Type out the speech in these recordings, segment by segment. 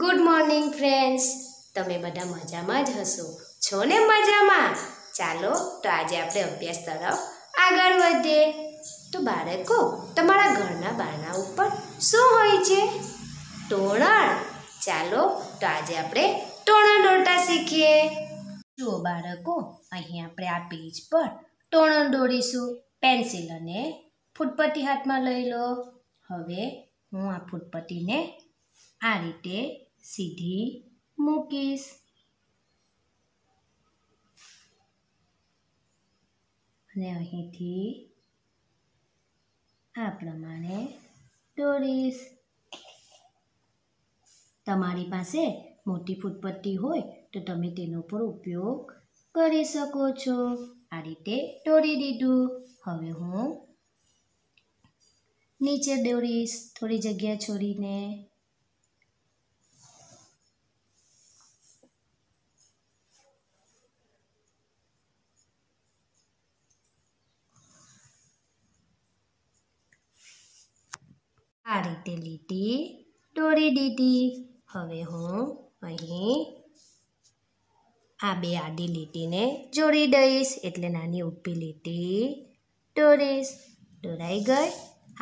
good morning friends તમે બધા મજામાં જ હશો છો ને મજામાં ચાલો તો આજે આપણે અભ્યાસ તરફ આગળ વધીએ તો બાળકો તમારા ઘરના બારણા ઉપર શું હોય છે તોરણ ચાલો તો આજે આપણે તોરણ દોરતા શીખીએ જુઓ બાળકો અહીં આપણે આ પેજ પર તોરણ દોરીશું પેન્સિલ અને ફૂટપટ્ટી હાથમાં લઈ લો હવે હું આ ફૂટપટ્ટીને આ રીતે સીધી મૂકીશ અને અહીંથી આ પ્રમાણે દોરીશ તમારી પાસે મોટી ફૂટપટ્ટી હોય તો તમે તેનો પણ ઉપયોગ કરી શકો છો આ રીતે દોરી દીધું હવે હું નીચે દોરીશ થોડી જગ્યા છોડીને આ રીતે લીટી દોરી દીધી હવે હું અહીં આ બે આડી લીટીને જોડી દઈશ એટલે નાની ઉપી લીટી દોરીશ દોરાઈ ગઈ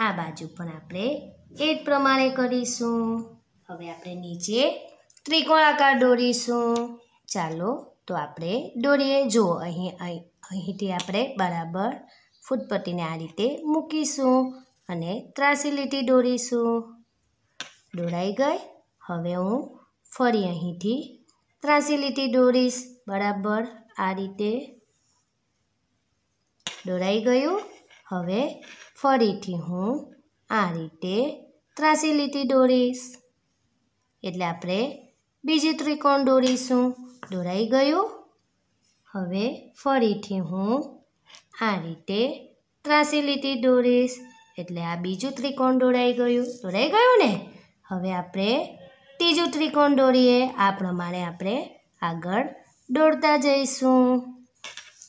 આ બાજુ પણ આપણે એ જ પ્રમાણે કરીશું હવે આપણે નીચે ત્રિકોણાકાર દોરીશું ચાલો તો આપણે દોરીએ જો અહીં અહીંથી આપણે બરાબર ફૂટપટ્ટીને આ રીતે મૂકીશું અને ત્રાસી લીટી દોરીશું દોરાઈ ગઈ હવે હું ફરી અહીંથી ત્રાસી લીટી દોરીશ બરાબર આ રીતે દોરાઈ ગયું હવે ફરીથી હું આ રીતે ત્રાસી લીટી દોરીશ એટલે આપણે બીજી ત્રિકોણ દોરીશું દોરાઈ ગયું હવે ફરીથી હું આ રીતે ત્રાસી લીટી દોરીશ એટલે આ બીજું ત્રિકોણ દોડાઈ ગયું દોરાઈ ગયું ને હવે આપણે ત્રીજું ત્રિકોણ દોરીએ આ પ્રમાણે આપણે આગળ દોરતા જઈશું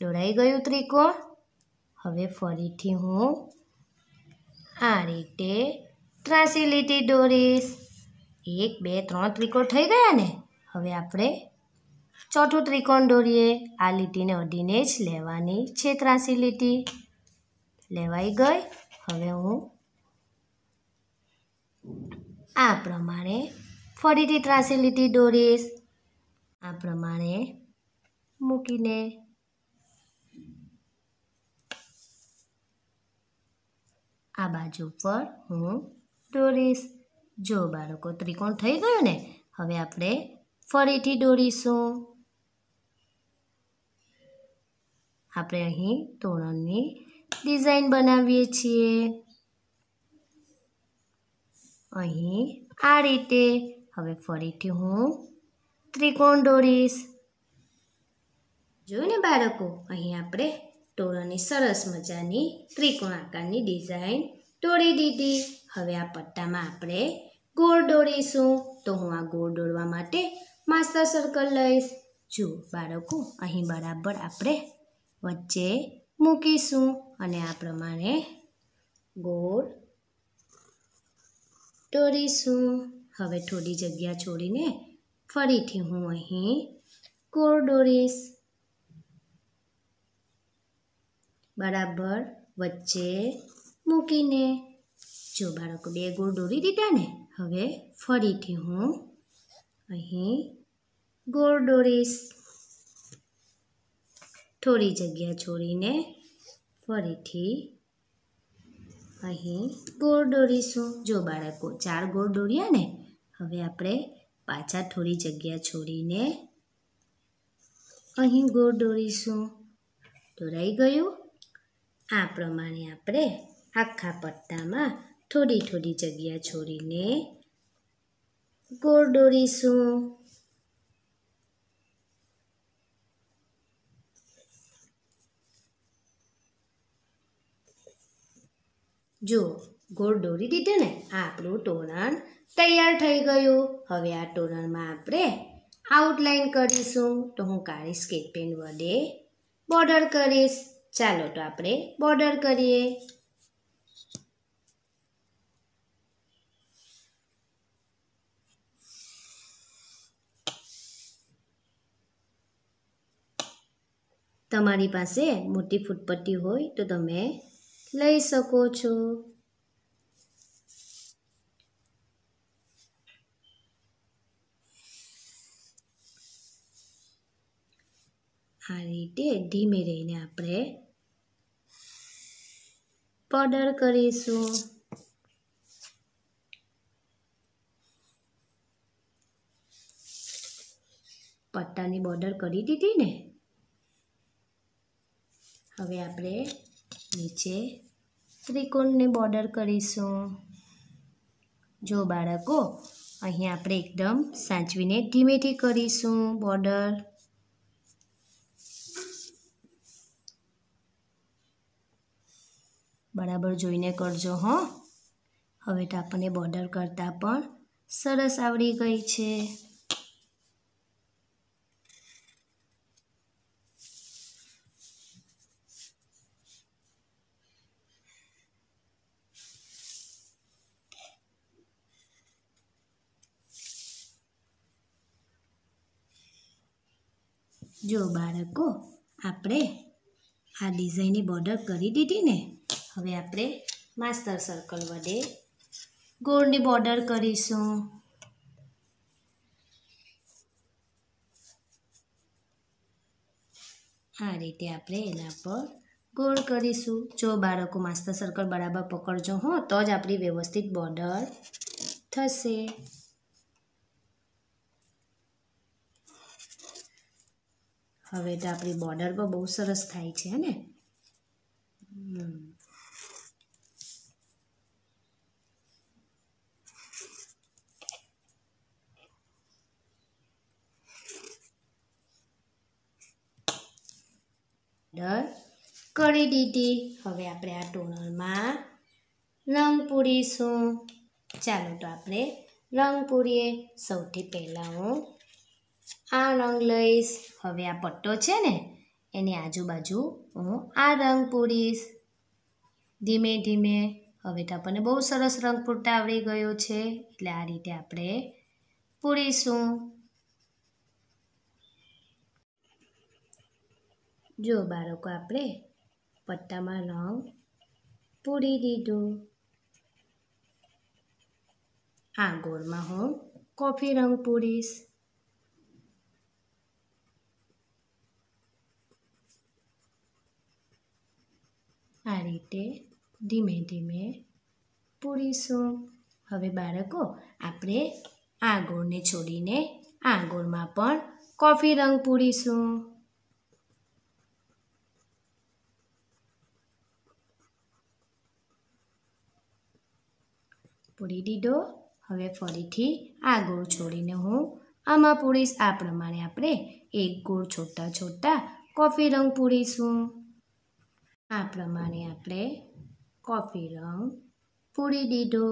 દોડાઈ ગયું ત્રિકોણ હવે ફરીથી હું આ રીતે ત્રાસી લીટી દોરીશ એક બે ત્રણ ત્રિકોણ થઈ ગયા ને હવે આપણે ચોથું ત્રિકોણ દોરીએ આ લીટીને અડીને જ લેવાની છે ત્રાસી લીટી લેવાઈ ગઈ હવે હું આ પ્રમાણે ફરીથી ત્રાસી દોરીશ આ પ્રમાણે મૂકીને આ બાજુ પર હું દોરીશ જો બાળકો ત્રિકોણ થઈ ગયું ને હવે આપણે ફરીથી દોરીશું આપણે અહીં તોરણની ડિઝાઇન બનાવીએ છીએ અહીં આ રીતે હવે ફરીથી હું ત્રિકોણ દોરીશ જોયું ને બાળકો અહીં આપણે ટોળાની સરસ મજાની ત્રિકોણ આકારની ડિઝાઇન દોરી દીધી હવે આ પટ્ટામાં આપણે ગોળ દોરીશું તો હું આ ગોળ દોરવા માટે માસ્ટર સર્કલ લઈશ જુઓ બાળકો અહીં બરાબર આપણે વચ્ચે મૂકીશું અને આ પ્રમાણે ગોળ દોરીશું હવે થોડી જગ્યા છોડીને ફરીથી હું અહીં ગોળ દોરીશ બરાબર વચ્ચે મૂકીને જો બાળકો બે ગોળ દોરી દીધા ને હવે ફરીથી હું અહીં ગોળ દોરીશ થોડી જગ્યા છોડીને ફરીથી અહીં ગોળ દોરીશું જો બાળકો ચાર ગોળ દોર્યા ને હવે આપણે પાછા થોડી જગ્યા છોડીને અહીં ગોળ દોરીશું દોરાઈ ગયું આ પ્રમાણે આપણે આખા પટ્ટામાં થોડી થોડી જગ્યા છોડીને ગોળ દોરીશું જો ગોળ દોરી દીધે ને આપણું તોરણ તૈયાર થઈ ગયું હવે આ તોરણમાં આપણે આઉટલાઈન કરીશું તો હું કાળી સ્કેચ પેન વડે બોર્ડર કરીશ ચાલો તો આપણે બોર્ડર કરીએ તમારી પાસે મોટી ફૂટપટ્ટી હોય તો તમે લઈ શકો છો આ રીતે ધીમે રહીને આપણે પડર કરીશું પટ્ટાની બોર્ડર કરી દીધી ને હવે આપણે નીચે ત્રિકોણને બોર્ડર કરીશું જો બાળકો અહીંયા આપણે એકદમ સાચવીને ધીમેથી કરીશું બોર્ડર બરાબર જોઈને કરજો હો હવે તો આપણને બોર્ડર કરતાં પણ સરસ આવડી ગઈ છે જો બાળકો આપણે આ ડિઝાઇનની બોર્ડર કરી દીધી ને હવે આપણે માસ્ટર સર્કલ વડે ગોળની બોર્ડર કરીશું આ રીતે આપણે એના પર ગોળ કરીશું જો બાળકો માસ્તર સર્કલ બરાબર પકડજો હો તો જ આપણી વ્યવસ્થિત બોર્ડર થશે હવે તો આપણી બોર્ડર પણ બહુ સરસ થાય છે ને ડર કરી દીધી હવે આપણે આ ટોનરમાં રંગ પૂરીશું ચાલો તો આપણે રંગ પૂરીએ સૌથી પહેલાં હું આ રંગ લઈશ હવે આ પટ્ટો છે ને એની આજુબાજુ હું આ રંગ પૂરીશ ધીમે ધીમે હવે તો આપણને બહુ સરસ રંગ પૂરતા આવડી ગયો છે એટલે આ રીતે આપણે પૂરીશું જો બાળકો આપણે પટ્ટામાં રંગ પૂરી દીધું આ ગોળમાં હું કોફી રંગ પૂરીશ આ રીતે ધીમે ધીમે પૂરીશું હવે બાળકો આપણે આ ગોળને છોડીને આ ગોળમાં પણ કોફી રંગ પૂરીશું પૂરી દીધો હવે ફરીથી આ ગોળ છોડીને હું આમાં પૂરીશ આ પ્રમાણે આપણે એક ગોળ છોડતા છોડતા કોફી રંગ પૂરીશું આ પ્રમાણે આપણે કોફી રંગ પૂરી દીધો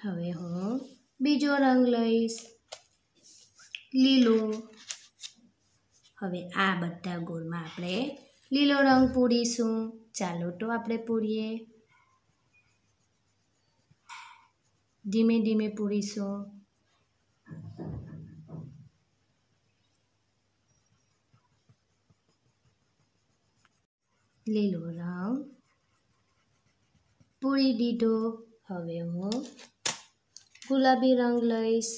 હવે હું બીજો રંગ લઈશ લીલો હવે આ બધા ગોળમાં આપણે લીલો રંગ પૂરીશું ચાલો તો આપણે પૂરીએ ધીમે ધીમે પૂરીશું લીલો રંગ પૂરી દીધો હવે હું ગુલાબી રંગ લઈશ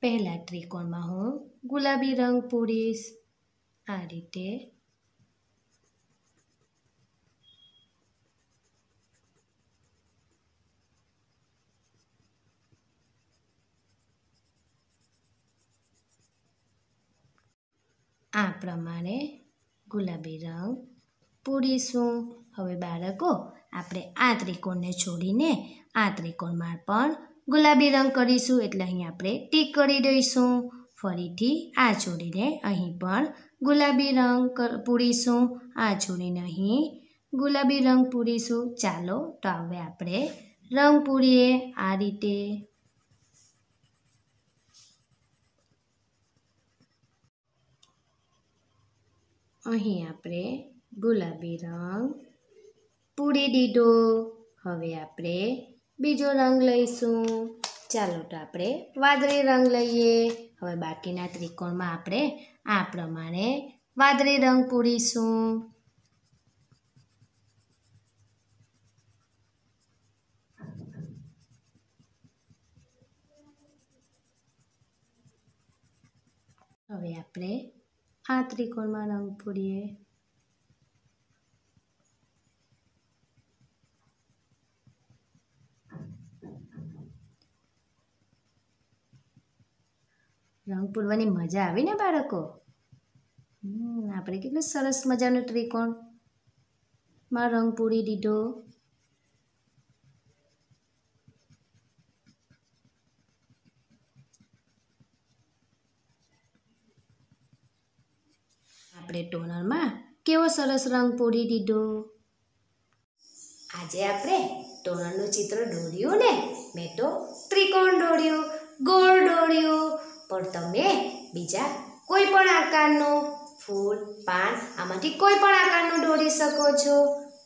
પહેલાં ત્રિકોણમાં હું ગુલાબી રંગ પૂરીશ આ રીતે આ પ્રમાણે ગુલાબી રંગ પૂરીશું હવે બાળકો આપણે આ ત્રિકોણને છોડીને આ ત્રિકોણમાં પણ ગુલાબી રંગ કરીશું એટલે અહીં આપણે ટીક કરી દઈશું ફરીથી આ છોડીને અહીં પણ ગુલાબી રંગ પૂરીશું આ છોડીને અહીં ગુલાબી રંગ પૂરીશું ચાલો તો હવે આપણે રંગ પૂરીએ આ રીતે અહીં આપણે ગુલાબી રંગ પૂરી દીધો હવે આપણે બીજો રંગ લઈશું ચાલો તો આપણે વાદળી રંગ લઈએ હવે બાકીના ત્રિકોણમાં આપણે આ પ્રમાણે વાદળી રંગ પૂરીશું હવે આપણે આ ત્રિકોણમાં રંગ પૂરીએ પૂરવાની મજા આવી ને બાળકો આપણે કેટલું સરસ મજાનું ત્રિકોણ માં રંગ પૂરી દીધો આપણે ટોનરમાં કેવો સરસ રંગ પૂરી દીધો આજે આપણે ટોનરનું ચિત્ર દોર્યું ને મેં તો ત્રિકોણ તમે બીજા કોઈ પણ આકારનું ફૂલ પાન આમાંથી કોઈ પણ આકારનું દોરી શકો છો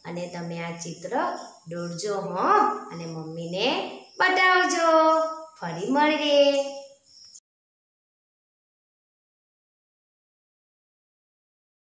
અને તમે આ ચિત્ર દોરજો હો અને મમ્મીને બતાવજો ફરી મળીએ